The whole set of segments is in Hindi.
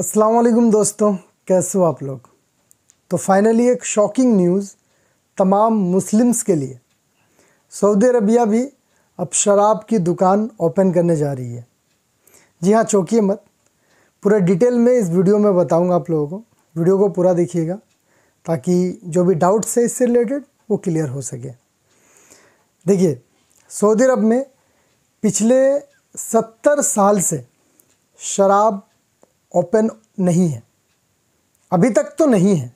अस्सलाम वालेकुम दोस्तों कैसे हो आप लोग तो फाइनली एक शॉकिंग न्यूज़ तमाम मुस्लिम्स के लिए सऊदी अरबिया भी अब शराब की दुकान ओपन करने जा रही है जी हाँ चौकी मत पूरा डिटेल में इस वीडियो में बताऊंगा आप लोगों को वीडियो को पूरा देखिएगा ताकि जो भी डाउट्स है इससे रिलेटेड वो क्लियर हो सके देखिए सऊदी अरब में पिछले सत्तर साल से शराब ओपन नहीं है अभी तक तो नहीं है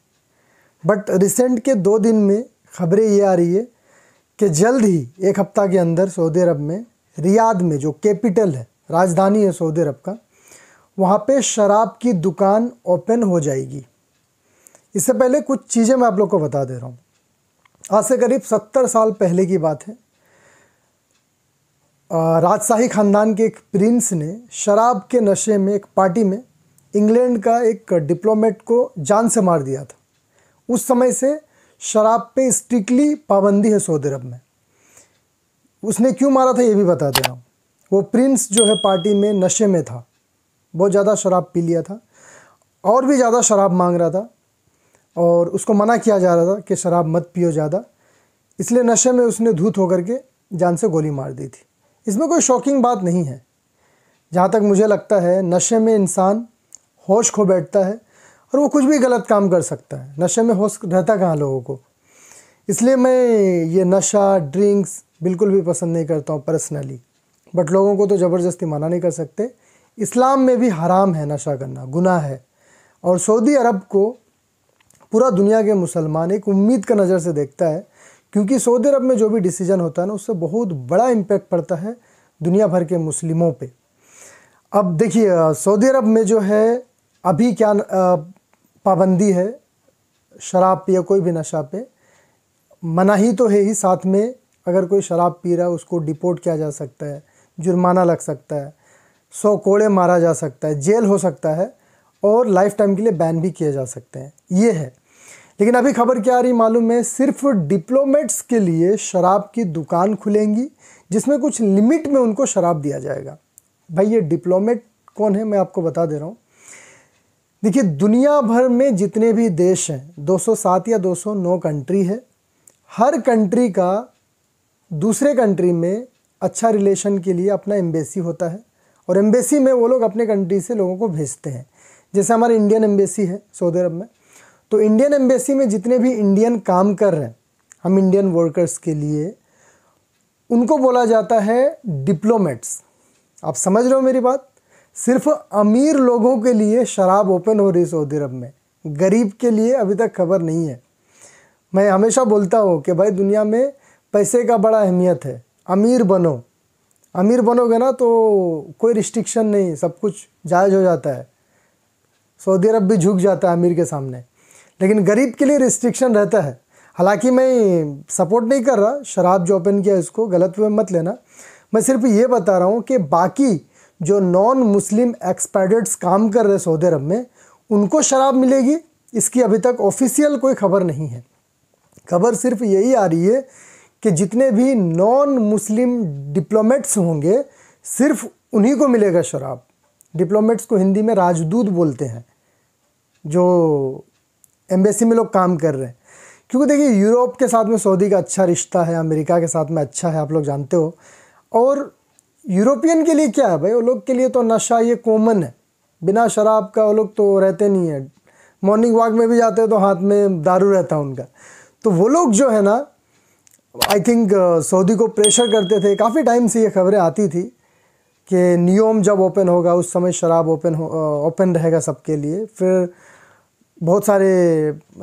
बट रिसेंट के दो दिन में खबरें ये आ रही है कि जल्द ही एक हफ्ता के अंदर सऊदी अरब में रियाद में जो कैपिटल है राजधानी है सऊदी अरब का वहाँ पे शराब की दुकान ओपन हो जाएगी इससे पहले कुछ चीज़ें मैं आप लोग को बता दे रहा हूँ आज से करीब सत्तर साल पहले की बात है राजशाही ख़ानदान के एक प्रिंस ने शराब के नशे में एक पार्टी में इंग्लैंड का एक डिप्लोमेट को जान से मार दिया था उस समय से शराब पे स्ट्रिक्टली पाबंदी है सऊदी अरब में उसने क्यों मारा था ये भी बता दे रहा हूँ वो प्रिंस जो है पार्टी में नशे में था बहुत ज़्यादा शराब पी लिया था और भी ज़्यादा शराब मांग रहा था और उसको मना किया जा रहा था कि शराब मत पियो ज़्यादा इसलिए नशे में उसने धूत होकर के जान से गोली मार दी थी इसमें कोई शॉकिंग बात नहीं है जहाँ तक मुझे लगता है नशे में इंसान होश खो बैठता है और वो कुछ भी गलत काम कर सकता है नशे में होश रहता कहाँ लोगों को इसलिए मैं ये नशा ड्रिंक्स बिल्कुल भी पसंद नहीं करता हूँ पर्सनली बट लोगों को तो ज़बरदस्ती मना नहीं कर सकते इस्लाम में भी हराम है नशा करना गुनाह है और सऊदी अरब को पूरा दुनिया के मुसलमान एक उम्मीद का नज़र से देखता है क्योंकि सऊदी अरब में जो भी डिसीजन होता है ना उससे बहुत बड़ा इम्पेक्ट पड़ता है दुनिया भर के मुस्लिमों पे अब देखिए सऊदी अरब में जो है अभी क्या पाबंदी है शराब पिए कोई भी नशा पे मनाही तो है ही साथ में अगर कोई शराब पी रहा है उसको डिपोर्ट किया जा सकता है जुर्माना लग सकता है सौ कोड़े मारा जा सकता है जेल हो सकता है और लाइफ टाइम के लिए बैन भी किए जा सकते हैं ये है लेकिन अभी खबर क्या आ रही मालूम है सिर्फ डिप्लोमेट्स के लिए शराब की दुकान खुलेंगी जिसमें कुछ लिमिट में उनको शराब दिया जाएगा भाई ये डिप्लोमेट कौन है मैं आपको बता दे रहा हूँ देखिए दुनिया भर में जितने भी देश हैं 207 या 209 कंट्री है हर कंट्री का दूसरे कंट्री में अच्छा रिलेशन के लिए अपना एम्बेसी होता है और एम्बेसी में वो लोग अपने कंट्री से लोगों को भेजते हैं जैसे हमारे इंडियन एम्बेसी है सऊदी अरब में तो इंडियन एम्बेसी में जितने भी इंडियन काम कर रहे हैं हम इंडियन वर्कर्स के लिए उनको बोला जाता है डिप्लोमेट्स आप समझ रहे हो मेरी बात सिर्फ अमीर लोगों के लिए शराब ओपन हो रही सऊदी अरब में गरीब के लिए अभी तक खबर नहीं है मैं हमेशा बोलता हूँ कि भाई दुनिया में पैसे का बड़ा अहमियत है अमीर बनो अमीर बनोगे ना तो कोई रिस्ट्रिक्शन नहीं सब कुछ जायज़ हो जाता है सऊदी अरब भी झुक जाता है अमीर के सामने लेकिन गरीब के लिए रिस्ट्रिक्शन रहता है हालांकि मैं सपोर्ट नहीं कर रहा शराब जो ओपन किया इसको गलत वे मत लेना मैं सिर्फ ये बता रहा हूँ कि बाकी जो नॉन मुस्लिम एक्सपैडेट्स काम कर रहे सऊदी अरब में उनको शराब मिलेगी इसकी अभी तक ऑफिशियल कोई खबर नहीं है खबर सिर्फ यही आ रही है कि जितने भी नॉन मुस्लिम डिप्लोमेट्स होंगे सिर्फ उन्हीं को मिलेगा शराब डिप्लोमेट्स को हिंदी में राजदूत बोलते हैं जो एम्बेसी में लोग काम कर रहे हैं क्योंकि देखिए यूरोप के साथ में सऊदी का अच्छा रिश्ता है अमेरिका के साथ में अच्छा है आप लोग जानते हो और यूरोपियन के लिए क्या है भाई वो लोग के लिए तो नशा ये कॉमन है बिना शराब का वो लोग तो रहते नहीं है मॉर्निंग वॉक में भी जाते हैं तो हाथ में दारू रहता है उनका तो वो लोग जो है ना आई थिंक uh, सऊदी को प्रेशर करते थे काफ़ी टाइम से ये खबरें आती थी कि नियोम जब ओपन होगा उस समय शराब ओपन हो ओपन uh, रहेगा सबके लिए फिर बहुत सारे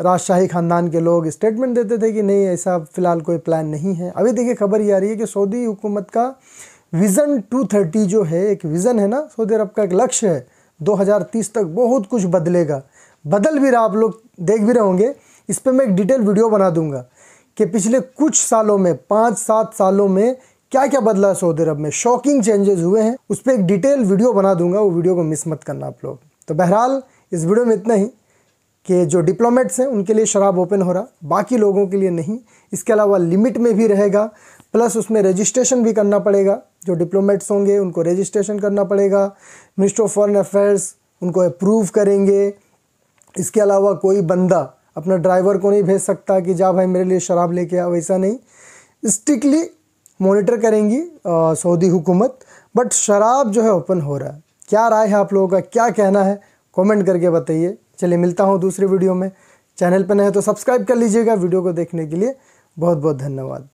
राजशाही ख़ानदान के लोग स्टेटमेंट देते थे कि नहीं ऐसा फ़िलहाल कोई प्लान नहीं है अभी देखिए खबर ये आ रही है कि सऊदी हुकूमत का विज़न 230 जो है एक विज़न है ना सऊदी अरब का एक लक्ष्य है 2030 तक बहुत कुछ बदलेगा बदल भी रहा आप लोग देख भी रहे होंगे इस पर मैं एक डिटेल वीडियो बना दूंगा कि पिछले कुछ सालों में पाँच सात सालों में क्या क्या बदला है सऊदी अरब में शॉकिंग चेंजेस हुए हैं उस पर एक डिटेल वीडियो बना दूंगा वो वीडियो को मिस मत करना आप लोग तो बहरहाल इस वीडियो में इतना ही कि जो डिप्लोमेट्स हैं उनके लिए शराब ओपन हो रहा बाकी लोगों के लिए नहीं इसके अलावा लिमिट में भी रहेगा प्लस उसमें रजिस्ट्रेशन भी करना पड़ेगा जो डिप्लोमेट्स होंगे उनको रजिस्ट्रेशन करना पड़ेगा मिनिस्ट्री ऑफ फॉरेन अफेयर्स उनको अप्रूव करेंगे इसके अलावा कोई बंदा अपना ड्राइवर को नहीं भेज सकता कि जा भाई मेरे लिए शराब लेके आओ वैसा नहीं स्ट्रिक्टली मॉनिटर करेंगी सऊदी हुकूमत बट शराब जो है ओपन हो रहा है क्या राय है आप लोगों का क्या कहना है कमेंट करके बताइए चलिए मिलता हूँ दूसरे वीडियो में चैनल पर नए तो सब्सक्राइब कर लीजिएगा वीडियो को देखने के लिए बहुत बहुत धन्यवाद